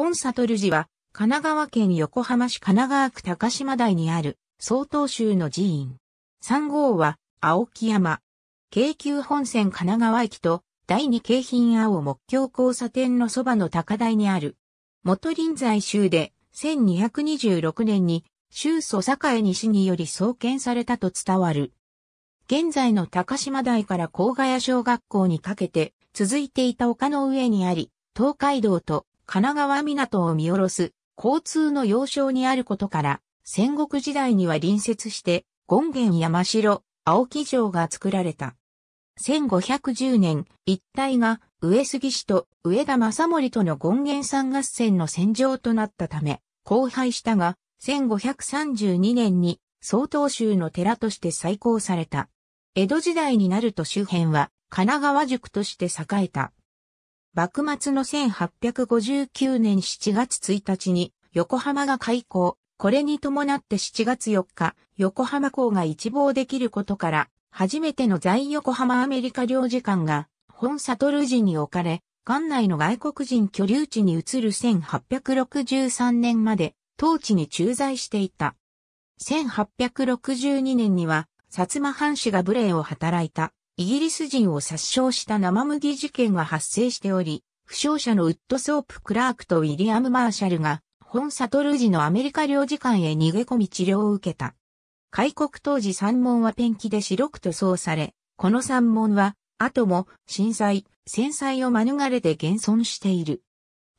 本悟寺は、神奈川県横浜市神奈川区高島台にある、総統州の寺院。3号は、青木山。京急本線神奈川駅と、第二京浜青木橋交差点のそばの高台にある。元臨済州で、1226年に、州祖栄西により創建されたと伝わる。現在の高島台から高賀屋小学校にかけて、続いていた丘の上にあり、東海道と神奈川港を見下ろす交通の要衝にあることから、戦国時代には隣接して、権現山城、青木城が作られた。1510年、一帯が上杉氏と上田正森との権現山合戦の戦場となったため、荒廃したが、1532年に曹洞宗の寺として再興された。江戸時代になると周辺は神奈川塾として栄えた。幕末の1859年7月1日に横浜が開港。これに伴って7月4日、横浜港が一望できることから、初めての在横浜アメリカ領事館が本サトル時に置かれ、館内の外国人居留地に移る1863年まで当地に駐在していた。1862年には、薩摩藩士が無礼を働いたイギリス人を殺傷した生麦事件が発生しており、負傷者のウッドソープ・クラークとウィリアム・マーシャルが、本サトル時のアメリカ領事館へ逃げ込み治療を受けた。開国当時山門はペンキで白く塗装され、この山門は、後も震災、戦災を免れて現存している。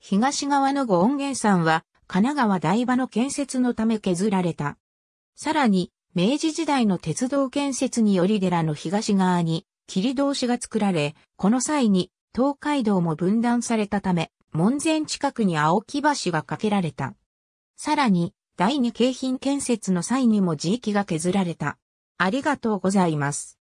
東側の御音源山は、神奈川台場の建設のため削られた。さらに、明治時代の鉄道建設により寺の東側に、切通しが作られ、この際に東海道も分断されたため、門前近くに青木橋が架けられた。さらに、第二京浜建設の際にも地域が削られた。ありがとうございます。